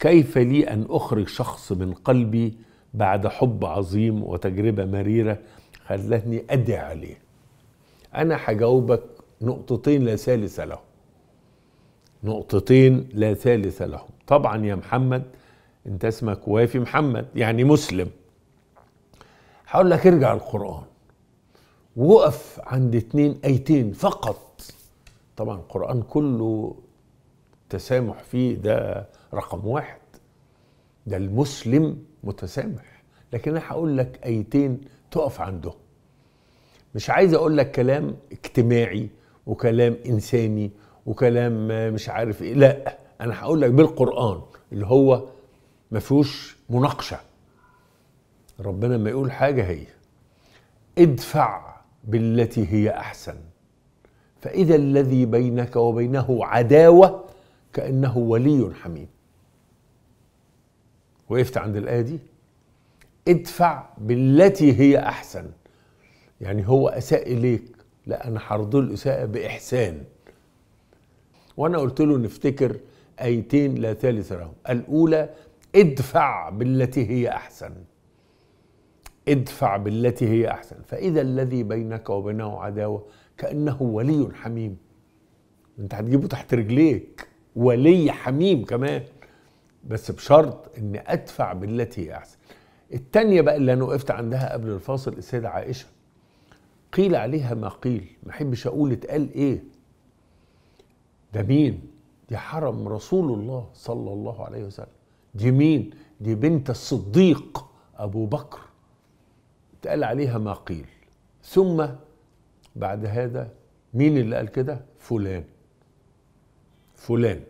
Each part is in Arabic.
كيف لي ان اخرج شخص من قلبي بعد حب عظيم وتجربه مريره خلتني ادعي عليه انا هجاوبك نقطتين لا ثالث له نقطتين لا ثالث له طبعا يا محمد انت اسمك وافي محمد يعني مسلم هقول لك ارجع القران وقف عند اتنين ايتين فقط طبعا القران كله التسامح فيه ده رقم واحد ده المسلم متسامح لكن انا هقول لك ايتين تقف عنده مش عايز اقول لك كلام اجتماعي وكلام انساني وكلام مش عارف ايه لا انا هقول لك بالقران اللي هو ما فيهوش مناقشه ربنا ما يقول حاجه هي ادفع بالتي هي احسن فاذا الذي بينك وبينه عداوه كأنه ولي حميم وقفت عند الآية دي ادفع بالتي هي أحسن يعني هو أساء إليك لا أنا حرضه الإساءة بإحسان وأنا قلت له نفتكر آيتين لا ثالث لهم الأولى ادفع بالتي هي أحسن ادفع بالتي هي أحسن فإذا الذي بينك وبينه عداوة كأنه ولي حميم انت هتجيبه تحت رجليك ولي حميم كمان بس بشرط ان ادفع بالتي هي احسن التانية بقى اللي انا وقفت عندها قبل الفاصل السيدة عائشة قيل عليها ما قيل ما احبش اقول اتقال ايه ده مين دي حرم رسول الله صلى الله عليه وسلم دي مين دي بنت الصديق ابو بكر اتقال عليها ما قيل ثم بعد هذا مين اللي قال كده فلان فلان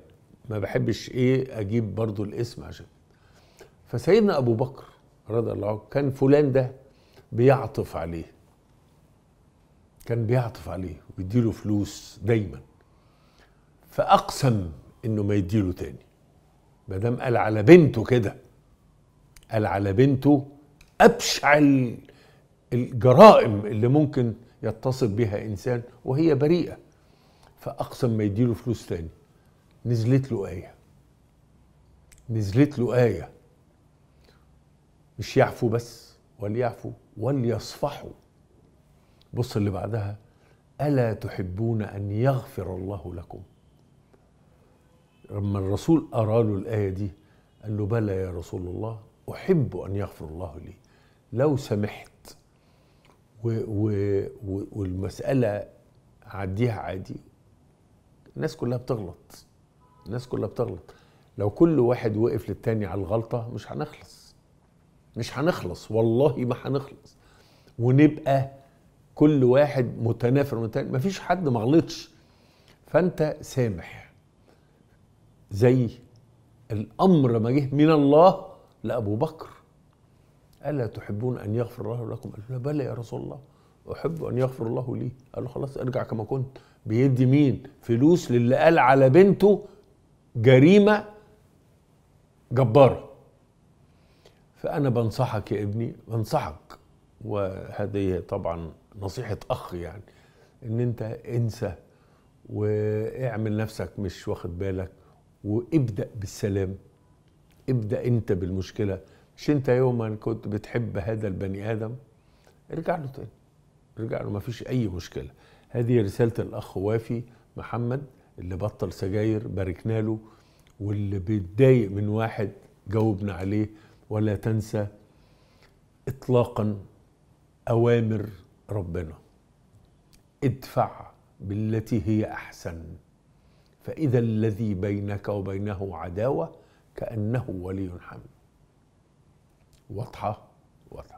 ما بحبش ايه اجيب برضو الاسم عشان فسيدنا ابو بكر رضي الله عنه كان فلان ده بيعطف عليه كان بيعطف عليه وبيديله فلوس دايما فاقسم انه ما يديله تاني ما دام قال على بنته كده قال على بنته ابشع الجرائم اللي ممكن يتصف بها انسان وهي بريئه فاقسم ما يديله فلوس تاني نزلت له آية نزلت له آية مش يعفو بس وليعفو وليصفحوا بص اللي بعدها ألا تحبون أن يغفر الله لكم لما الرسول أرى له الآية دي قال له بلى يا رسول الله أحب أن يغفر الله لي لو سمحت و و و والمسألة عديها عادي الناس كلها بتغلط الناس كلها بتغلط لو كل واحد وقف للتاني على الغلطة مش هنخلص مش هنخلص والله ما هنخلص ونبقى كل واحد متنافر من التاني مفيش حد ما غلطش فانت سامح زي الامر ما جه من الله لابو بكر الا تحبون ان يغفر الله لكم قال له بلى يا رسول الله احب ان يغفر الله لي قال له خلاص ارجع كما كنت بيدي مين فلوس للي قال على بنته جريمه جباره فانا بنصحك يا ابني بنصحك وهذه طبعا نصيحه اخ يعني ان انت انسى واعمل نفسك مش واخد بالك وابدا بالسلام ابدا انت بالمشكله مش انت يوما كنت بتحب هذا البني ادم ارجع له تاني ارجع له مفيش اي مشكله هذه رساله الاخ وافي محمد اللي بطل سجاير باركنا له واللي بيتضايق من واحد جاوبنا عليه ولا تنسى اطلاقا اوامر ربنا ادفع بالتي هي احسن فاذا الذي بينك وبينه عداوه كانه ولي حميم واضحه واضحه